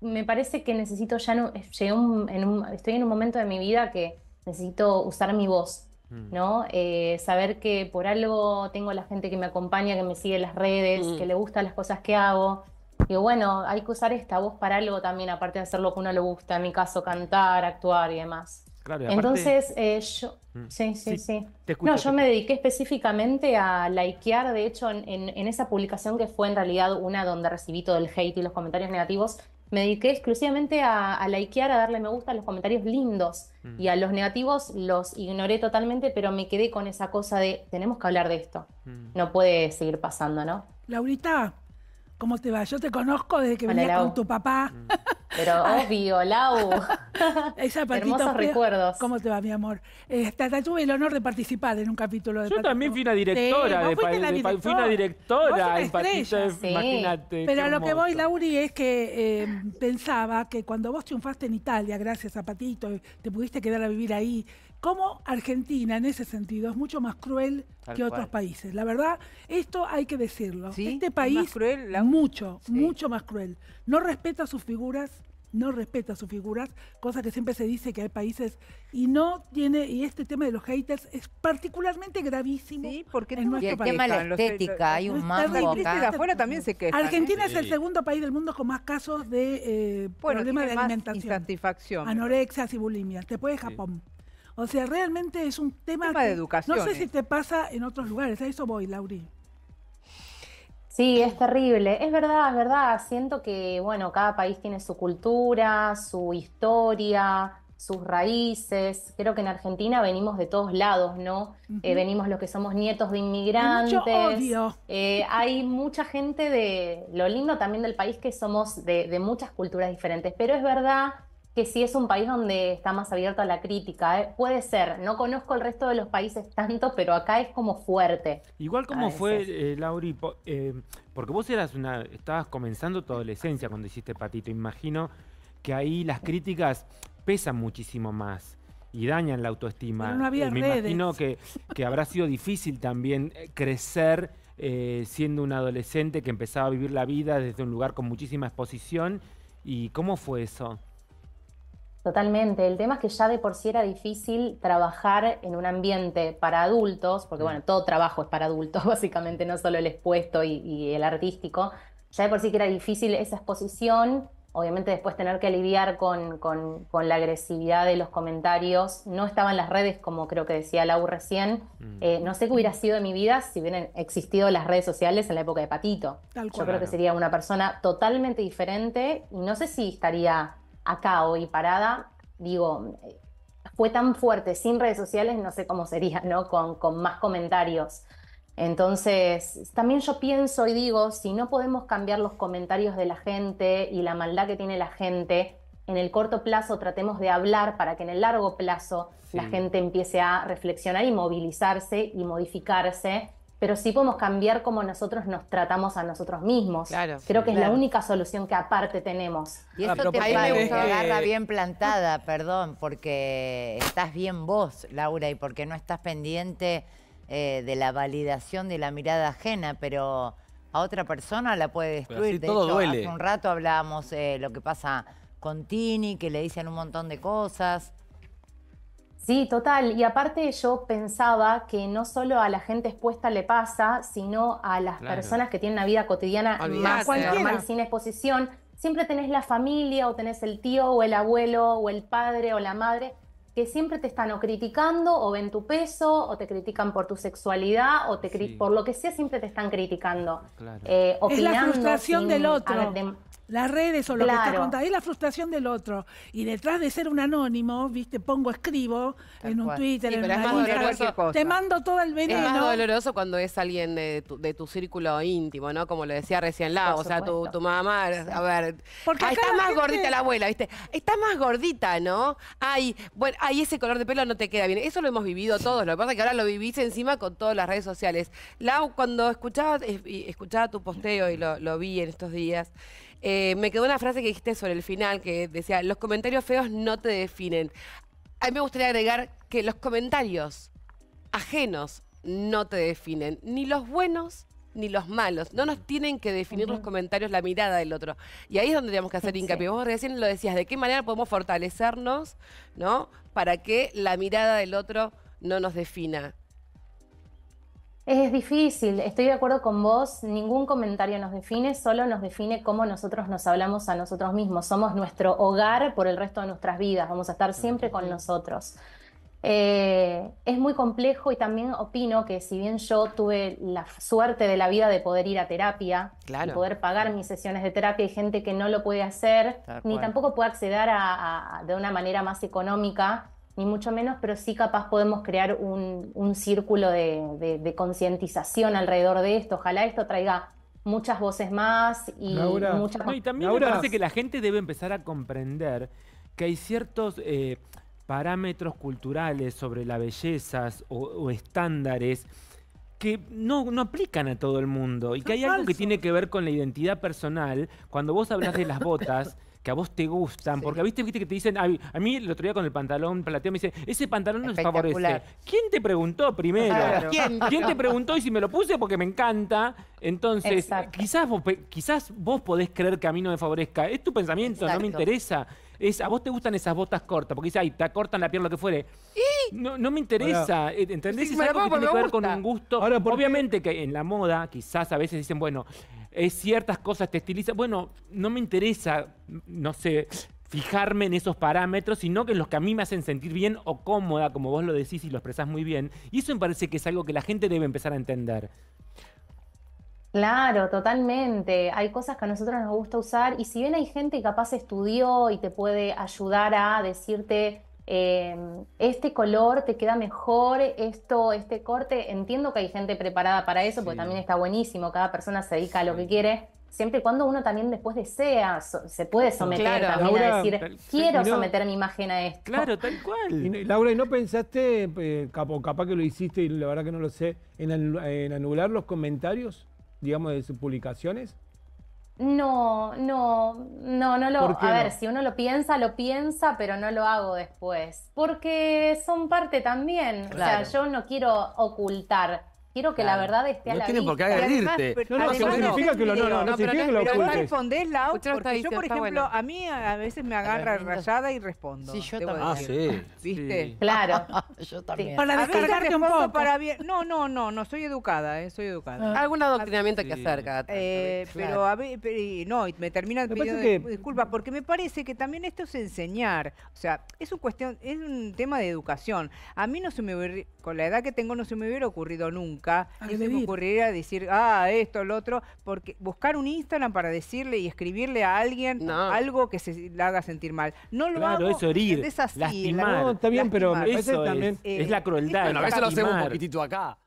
me parece que necesito ya, no, eh, estoy en un momento de mi vida que necesito usar mi voz, mm. ¿no? Eh, saber que por algo tengo la gente que me acompaña, que me sigue en las redes, mm. que le gustan las cosas que hago. y bueno, hay que usar esta voz para algo también, aparte de hacer lo que uno le gusta, en mi caso cantar, actuar y demás. Entonces, eh, yo... Mm. Sí, sí, sí. no, yo me dediqué específicamente a likear, de hecho, en, esa publicación que fue en realidad una donde recibí todo el hate y los comentarios negativos, me dediqué exclusivamente a, a, likear, a darle me gusta a los comentarios lindos mm. y a los negativos los ignoré totalmente, pero me quedé con esa cosa de tenemos que hablar de esto. Mm. No puede seguir pasando, ¿no? Laurita, ¿cómo te va? Yo te conozco desde que Hola, con tu papá. Mm. Pero obvio, Lau. Esa Hermosos recuerdos. ¿Cómo te va, mi amor? Este, tuve el honor de participar en un capítulo de Yo también fui una directora. de, la directora. fui una directora en Patito, imagínate. Pero a lo que voy, Lauri, es que eh, pensaba que cuando vos triunfaste en Italia, gracias a Patito, te pudiste quedar a vivir ahí, como Argentina en ese sentido es mucho más cruel que otros países. La verdad, esto hay que decirlo. Este país, es más cruel, mucho, mucho más cruel. No respeta sus figuras, no respeta sus figuras, cosa que siempre se dice que hay países y no tiene y este tema de los haters es particularmente gravísimo. Sí, porque en nuestro el tema de la estética, hay un mambo acá. afuera también se queja. ¿eh? Argentina es el segundo país del mundo con más casos de eh, problemas de alimentación, insatisfacción, anorexias y bulimia. te de Japón. O sea, realmente es un tema, de educación. No sé si te pasa en otros lugares. A eso voy, Lauri. Sí, es terrible. Es verdad, es verdad. Siento que, bueno, cada país tiene su cultura, su historia, sus raíces. Creo que en Argentina venimos de todos lados, ¿no? Eh, venimos los que somos nietos de inmigrantes. Hay, eh, hay mucha gente de lo lindo también del país que somos de, de, muchas culturas diferentes. Pero es verdad que sí es un país donde está más abierto a la crítica. ¿eh? Puede ser, no conozco el resto de los países tanto, pero acá es como fuerte. Igual como fue, eh, Lauri, eh, porque vos eras una, estabas comenzando tu adolescencia cuando hiciste Patito, imagino que ahí las críticas pesan muchísimo más y dañan la autoestima. Pero no había Me imagino que, que habrá sido difícil también crecer siendo un adolescente que empezaba a vivir la vida desde un lugar con muchísima exposición. ¿Y cómo fue eso? Totalmente. El tema es que ya de por sí era difícil trabajar en un ambiente para adultos, porque bueno, todo trabajo es para adultos, básicamente, no solo el expuesto y, el artístico. Ya de por sí que era difícil esa exposición. Obviamente después tener que aliviar con, con, la agresividad de los comentarios. No estaban las redes, como creo que decía Lau recién. Mm. Eh, no sé qué hubiera sido de mi vida si hubieran existido las redes sociales en la época de Patito. Yo creo que sería una persona totalmente diferente y no sé si estaría acá hoy parada, digo, fue tan fuerte sin redes sociales, no sé cómo sería, ¿no? Con, más comentarios. Entonces, también yo pienso y digo, si no podemos cambiar los comentarios de la gente y la maldad que tiene la gente, en el corto plazo tratemos de hablar para que en el largo plazo la gente empiece a reflexionar y movilizarse y modificarse pero sí podemos cambiar cómo nosotros nos tratamos a nosotros mismos. Creo que es la única solución que aparte tenemos. Y eso te agarra bien plantada, perdón, porque estás bien vos, Laura, y porque no estás pendiente eh, de la validación de la mirada ajena, pero a otra persona la puede destruir. todo duele. hace un rato hablábamos eh, lo que pasa con Tini, que le dicen un montón de cosas. Sí, total. Y aparte yo pensaba que no solo a la gente expuesta le pasa, sino a las personas que tienen una vida cotidiana más normal sin exposición. Siempre tenés la familia o tenés el tío o el abuelo o el padre o la madre que siempre te están o criticando o ven tu peso o te critican por tu sexualidad o te por lo que sea siempre te están criticando. Eh, opinando es la frustración del otro las redes o lo que está contando, es la frustración del otro. Y detrás de ser un anónimo, viste, pongo, escribo en un Twitter, te mando todo el veneno. Es más doloroso cuando es alguien de tu, círculo íntimo, ¿no? Como lo decía recién Lau, o sea, tu, mamá, a ver, Porque está más gordita la abuela, viste, está más gordita, ¿no? Ay, bueno, ay, ese color de pelo no te queda bien. Eso lo hemos vivido todos, lo que pasa es que ahora lo vivís encima con todas las redes sociales. Lau, cuando escuchaba, eh, escuchaba tu posteo y lo, lo vi en estos días, eh, me quedó una frase que dijiste sobre el final que decía, los comentarios feos no te definen. A mí me gustaría agregar que los comentarios ajenos no te definen, ni los buenos ni los malos. No nos tienen que definir los comentarios, la mirada del otro. Y ahí es donde tenemos que hacer hincapié. Vos recién lo decías, ¿de qué manera podemos fortalecernos, ¿no? Para que la mirada del otro no nos defina. Es difícil, estoy de acuerdo con vos, ningún comentario nos define, solo nos define cómo nosotros nos hablamos a nosotros mismos, somos nuestro hogar por el resto de nuestras vidas, vamos a estar siempre con nosotros. Eh, es muy complejo y también opino que si bien yo tuve la suerte de la vida de poder ir a terapia, poder pagar mis sesiones de terapia, hay gente que no lo puede hacer, ni tampoco puede acceder a, de una manera más económica ni mucho menos, pero sí capaz podemos crear un, círculo de, concientización alrededor de esto. Ojalá esto traiga muchas voces más y muchas... y también me parece que la gente debe empezar a comprender que hay ciertos... Eh, parámetros culturales sobre las bellezas o estándares que no, no aplican a todo el mundo y que hay algo que tiene que ver con la identidad personal. Cuando vos hablas de las botas, que a vos te gustan, porque ¿viste, viste, que te dicen, a, mí el otro día con el pantalón plateado me dice, ese pantalón no te favorece. ¿Quién te preguntó primero? ¿Quién? te preguntó y si me lo puse porque me encanta? Entonces, quizás vos, quizás vos podés creer que a mí no me favorezca. Es tu pensamiento, no me interesa. Es, a vos te gustan esas botas cortas, porque dice, ay, te cortan la pierna, lo que fuere. No, me interesa, eh, ¿entendés? es algo que tiene que ver con un gusto. Obviamente que en la moda quizás a veces dicen, bueno, es ciertas cosas te estilizan. Bueno, no me interesa, no sé, fijarme en esos parámetros, sino que en los que a mí me hacen sentir bien o cómoda, como vos lo decís y lo expresás muy bien. Y eso me parece que es algo que la gente debe empezar a entender. Claro, totalmente. Hay cosas que a nosotros nos gusta usar y si bien hay gente que capaz estudió y te puede ayudar a decirte Em, este color te queda mejor, esto, este corte. Entiendo que hay gente preparada para eso, pues porque también está buenísimo, cada persona se dedica a lo que quiere. Siempre y cuando uno también después desea, se puede someter también a decir, quiero someter mi imagen a esto. Claro, tal cual. Laura, ¿y no pensaste, eh, capo, capaz que lo hiciste y la verdad que no lo sé, en anular los comentarios, digamos, de sus publicaciones? No, no, no, no lo. a ver, si uno lo piensa, lo piensa, pero no lo hago después. Porque son parte también. O sea, yo no quiero ocultar Quiero que la verdad esté a la vista. No tienen por qué agredirte. No, no, significa que lo, no, no, significa que lo Pero no respondés, Lau, porque yo, por ejemplo, a mí a veces me agarra rayada y respondo. Sí, yo también. Ah, sí. ¿Viste? Claro. yo también. Para descargarte un poco. Para bien. No, no, no, no, soy educada, eh, soy educada. Ah. Algún adoctrinamiento hay que hacer Eh, Pero a ver, no, me termina pidiendo disculpas, porque me parece que también esto es enseñar. O sea, es un, cuestión, es un tema de educación. A mí no se me hubiera, con la edad que tengo, no se me hubiera ocurrido nunca boca, me ocurriría decir, ah, esto, lo otro, porque buscar un Instagram para decirle y escribirle a alguien algo que se le haga sentir mal. No lo claro, hago, es herir, es así, no, está bien, pero eso es, también, es la crueldad. Bueno, a veces lo hacemos un poquitito acá.